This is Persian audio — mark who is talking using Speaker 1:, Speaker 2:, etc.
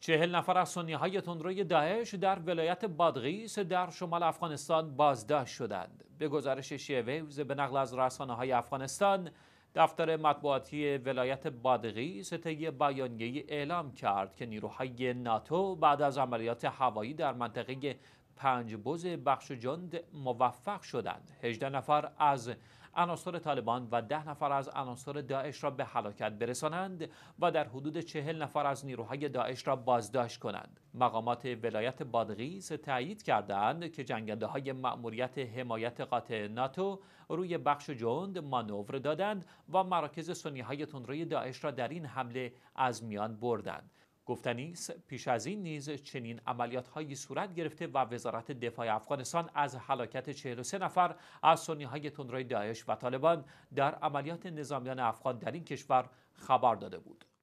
Speaker 1: چهل نفر از سنی های تندروی داعش در ولایت بادغیس در شمال افغانستان بازداشت شدند. به گزارش شیویوز به نقل از رسانه های افغانستان، دفتر مطبوعاتی ولایت بادغیس طی بیانیه اعلام کرد که نیروهای ناتو بعد از عملیات هوایی در منطقه پنج بز بخش جند موفق شدند 18 نفر از عناصر طالبان و ده نفر از عناصر داعش را به هلاکت برسانند و در حدود چهل نفر از نیروهای داعش را بازداشت کنند مقامات ولایت بادغیس تایید کردند که جنگنده های مأموریت حمایت قاطع ناتو روی بخش جند مانور دادند و مراکز سنی های تندروی داعش را در این حمله از میان بردند گفتنی پیش از این نیز چنین هایی صورت گرفته و وزارت دفاع افغانستان از هلاکت 43 نفر از های تندروی داعش و طالبان در عملیات نظامیان افغان در این کشور خبر داده بود.